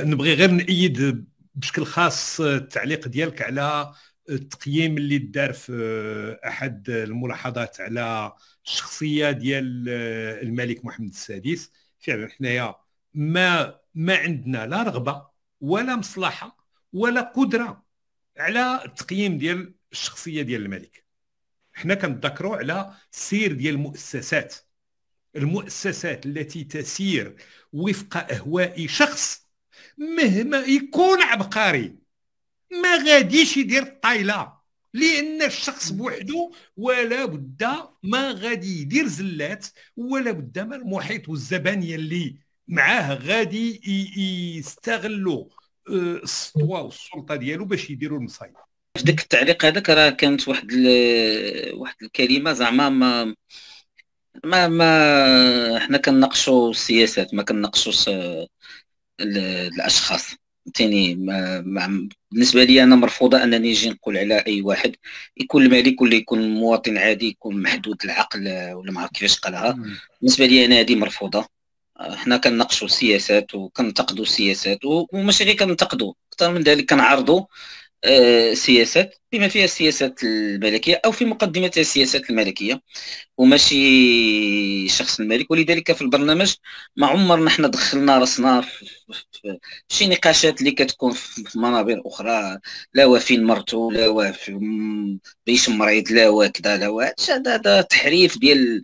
نبغي غير نأيد بشكل خاص التعليق ديالك على التقييم اللي دار في احد الملاحظات على الشخصيه ديال الملك محمد السادس فعلا حنايا ما ما عندنا لا رغبه ولا مصلحه ولا قدره على التقييم ديال الشخصيه ديال الملك حنا كنتذكروا على السير ديال المؤسسات المؤسسات التي تسير وفق اهواء شخص مهما يكون عبقري ما غاديش يدير الطايله لان الشخص بوحده ولا بد ما غادي يدير زلات ولا بد ما المحيط والزبانيه اللي معاه غادي يستغلوا آه، السطوه والسلطه ديالو باش يديروا المصايب في داك التعليق هذاك راه كانت واحد واحد الكلمه زعما ما ما ما حنا كنناقشوا السياسات ما كنناقشوش الاشخاص تاني ما ما بالنسبه لي انا مرفوضه انني نجي نقول على اي واحد يكون الملك ولا يكون مواطن عادي يكون محدود العقل ولا ما كيفاش قالها بالنسبه لي انا هذه مرفوضه حنا كنناقشوا السياسات وكنتقدوا السياسات وماشي غير كنتقدوا اكثر من ذلك كنعرضوا سياسات بما فيها السياسات الملكيه او في مقدمتها السياسات الملكيه وماشي شخص الملك ولذلك في البرنامج ما عمرنا حنا دخلنا راسنا في شي نقاشات اللي كتكون في منابر اخرى لا وفين مرتو لا وفي بيش مريض لا وكذا لا هذا تحريف ديال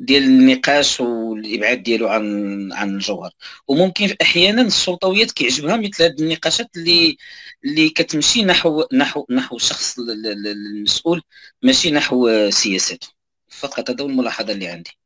ديال النقاش والابعاد ديالو عن عن الجوهر وممكن احيانا السلطويات كيعجبها مثل هذه النقاشات اللي اللي كتمشي نحو نحو نحو الشخص المسؤول ماشي نحو سياساته فقط هذا الملاحظه اللي عندي